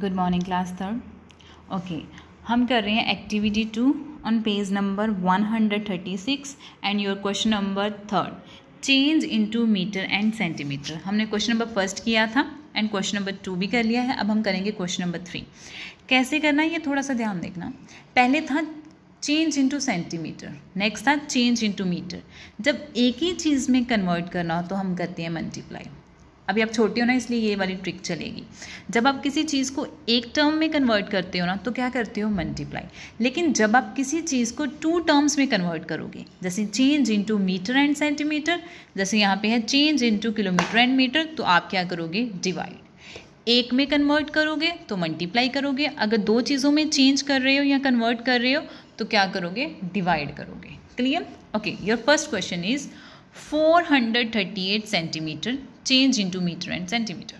good morning class third okay हम कर रहे हैं activity two on page number one hundred thirty six and your question number third change into metre and centimetre हमने question number first किया था and question number two भी कर लिया है अब हम करेंगे क्वेश्चन नंबर थ्री कैसे करना है ये थोड़ा सा ध्यान देखना पहले था चेंज इंटू सेंटीमीटर नेक्स्ट था चेंज इंटू मीटर जब एक ही चीज़ में कन्वर्ट करना हो तो हम करते हैं मल्टीप्लाई अभी आप छोटे हो ना इसलिए ये वाली ट्रिक चलेगी जब आप किसी चीज़ को एक टर्म में कन्वर्ट करते हो ना तो क्या करते हो मल्टीप्लाई लेकिन जब आप किसी चीज़ को टू टर्म्स में कन्वर्ट करोगे जैसे change into metre and centimetre जैसे यहाँ पे है change into kilometre and metre तो आप क्या करोगे डिवाइड एक में कन्वर्ट करोगे तो मल्टीप्लाई करोगे अगर दो चीज़ों में चेंज कर रहे हो या कन्वर्ट कर रहे हो तो क्या करोगे डिवाइड करोगे clear okay your first question is 438 centimetre change into metre and centimetre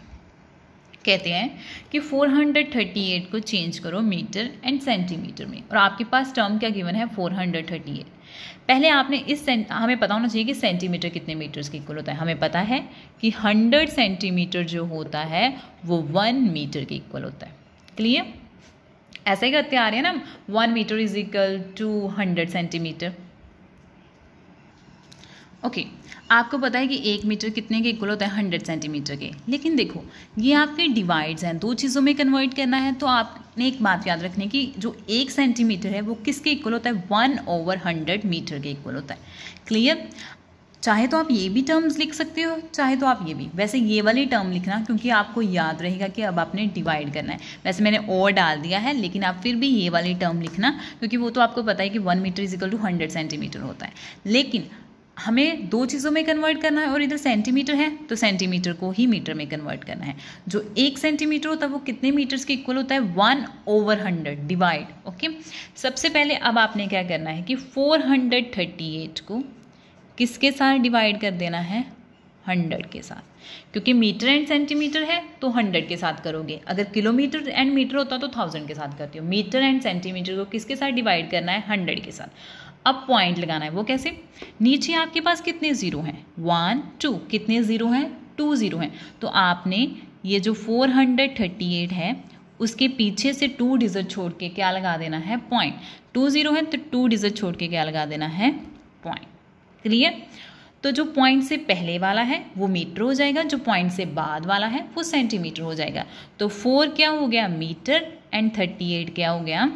कहते हैं कि 438 को चेंज करो मीटर एंड सेंटीमीटर में और आपके पास टर्म क्या गिवन है 438 पहले आपने इस हमें पता होना चाहिए कि सेंटीमीटर कितने मीटर्स के इक्वल होता है हमें पता है कि 100 सेंटीमीटर जो होता है वो वन मीटर के इक्वल होता है क्लियर ऐसे ही करते आ रहे हैं ना one metre is equal to hundred centimetre okay आपको पता है कि एक मीटर कितने के इक्वल होता है हंड्रेड सेंटीमीटर के लेकिन देखो ये आपके डिवाइड्स हैं दो चीज़ों में कन्वर्ट करना है तो आपने एक बात याद रखने की जो एक सेंटीमीटर है वो किसके इक्वल होता है वन ओवर हंड्रेड मीटर के इक्वल होता है क्लियर चाहे तो आप ये भी टर्म्स लिख सकते हो चाहे तो आप ये भी वैसे ये वाली टर्म लिखना क्योंकि आपको याद रहेगा कि अब आपने डिवाइड करना है वैसे मैंने और डाल दिया है लेकिन आप फिर भी ये वाली टर्म लिखना क्योंकि वो तो आपको पता है कि one metre is equal to hundred centimetre होता है लेकिन हमें दो चीज़ों में कन्वर्ट करना है और इधर सेंटीमीटर है तो सेंटीमीटर को ही मीटर में कन्वर्ट करना है जो एक सेंटीमीटर होता है वो कितने मीटर्स के इक्वल होता है one over hundred divide okay सबसे पहले अब आपने क्या करना है कि फोर हंड्रेड थर्टी एट को किसके साथ डिवाइड कर देना है हंड्रेड के साथ क्योंकि मीटर एंड सेंटीमीटर है तो हंड्रेड के साथ करोगे अगर किलोमीटर एंड मीटर होता तो थाउजेंड के साथ करती हो मीटर एंड सेंटीमीटर को किसके साथ डिवाइड करना है हंड्रेड के साथ अब पॉइंट लगाना है वो कैसे नीचे आपके पास कितने ज़ीरो हैं वन टू कितने ज़ीरो हैं टू ज़ीरो हैं तो आपने ये जो फोर हंड्रेड थर्टी एट है उसके पीछे से टू डिजिट छोड़ के क्या लगा देना है पॉइंट टू ज़ीरो है तो टू डिजिट छोड़ के क्या लगा देना है पॉइंट क्लियर तो जो पॉइंट से पहले वाला है वो मीटर हो जाएगा जो पॉइंट से बाद वाला है वो सेंटीमीटर हो जाएगा तो फोर क्या हो गया मीटर एंड थर्टी एट क्या हो गया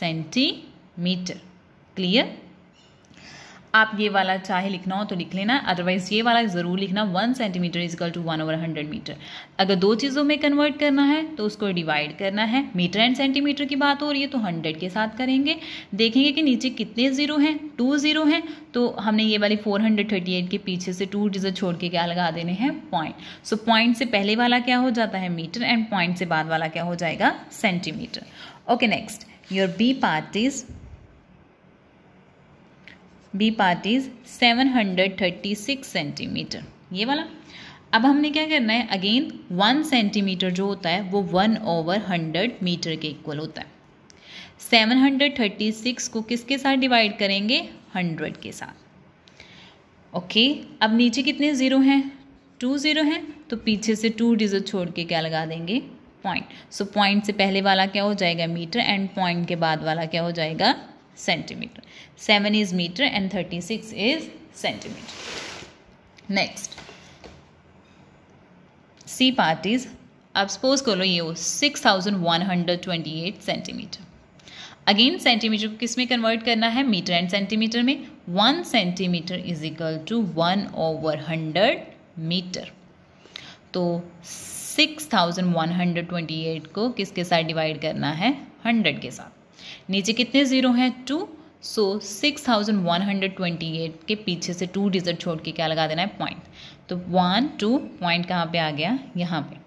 सेंटीमीटर क्लियर आप ये वाला चाहे लिखना हो तो लिख लेना अदरवाइज ये वाला ज़रूर लिखना one centimetre is equal to one over hundred metre अगर दो चीज़ों में कन्वर्ट करना है तो उसको डिवाइड करना है मीटर एंड सेंटीमीटर की बात हो रही है तो हंड्रेड के साथ करेंगे देखेंगे कि नीचे कितने ज़ीरो हैं टू ज़ीरो हैं तो हमने ये वाली फोर हंड्रेड थर्टी एट के पीछे से टू डिजिट छोड़ के क्या लगा देने हैं पॉइंट सो पॉइंट से पहले वाला क्या हो जाता है मीटर एंड पॉइंट से बाद वाला क्या हो जाएगा centimetre okay next your B part is B part is 736 centimetre ये वाला अब हमने क्या करना है अगेन वन सेंटीमीटर जो होता है वो वन ओवर हंड्रेड मीटर के इक्वल होता है सेवन हंड्रेड थर्टी सिक्स को किसके साथ डिवाइड करेंगे हंड्रेड के साथ ओके अब नीचे कितने ज़ीरो हैं टू ज़ीरो हैं तो पीछे से टू डिजिट छोड़ के क्या लगा देंगे पॉइंट सो पॉइंट से पहले वाला क्या हो जाएगा मीटर एंड पॉइंट के बाद वाला क्या हो जाएगा seven is metre and thirty six is centimetre next C part is अब सपोज लो ये six thousand one hundred twenty eight centimetre again centimetre को किस में कन्वर्ट करना है मीटर एंड सेंटीमीटर में one centimetre is equal to one over hundred metre तो six thousand one hundred twenty eight को किसके साथ डिवाइड करना है हंड्रेड के साथ नीचे कितने ज़ीरो हैं two so six thousand one hundred twenty eight के पीछे से टू डिजिट छोड़ के क्या लगा देना है पॉइंट तो वन टू पॉइंट कहाँ पे आ गया यहाँ पे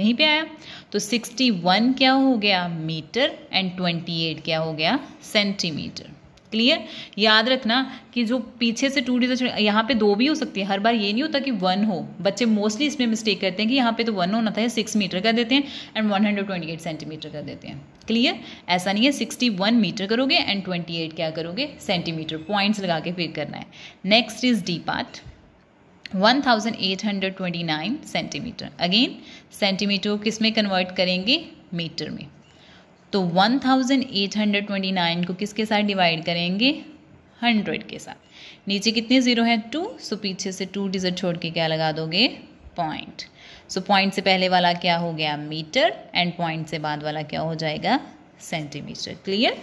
यहीं पे आया तो सिक्सटी वन क्या हो गया मीटर एंड ट्वेंटी एट क्या हो गया सेंटीमीटर क्लियर याद रखना कि जो पीछे से टू डिजिट यहाँ पे दो भी हो सकती है हर बार ये नहीं होता कि वन हो बच्चे मोस्टली इसमें मिस्टेक करते हैं कि यहाँ पे तो वन होना था सिक्स मीटर कर देते हैं and one hundred twenty eight centimetre कर देते हैं क्लियर ऐसा नहीं है सिक्सटी वन मीटर करोगे एंड ट्वेंटी एट क्या करोगे सेंटीमीटर पॉइंट्स लगा के फिर करना है next is D part nine centimetre again centimetre किस में कन्वर्ट करेंगे मीटर में तो 1829 को किसके साथ डिवाइड करेंगे 100 के साथ नीचे कितने ज़ीरो हैं टू सो पीछे से टू डिजिट छोड़ के क्या लगा दोगे पॉइंट सो पॉइंट से पहले वाला क्या हो गया मीटर एंड पॉइंट से बाद वाला क्या हो जाएगा सेंटीमीटर क्लियर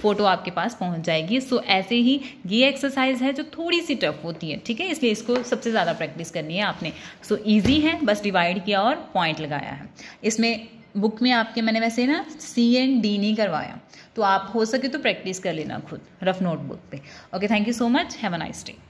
फोटो आपके पास पहुंच जाएगी सो so, ऐसे ही ये एक्सरसाइज है जो थोड़ी सी टफ होती है ठीक है इसलिए इसको सबसे ज़्यादा प्रैक्टिस करनी है आपने सो so, ईजी है बस डिवाइड किया और पॉइंट लगाया है इसमें बुक में आपके मैंने वैसे ना सी एंड डी नहीं करवाया तो आप हो सके तो प्रैक्टिस कर लेना खुद रफ नोटबुक पे okay thank you so much have a nice day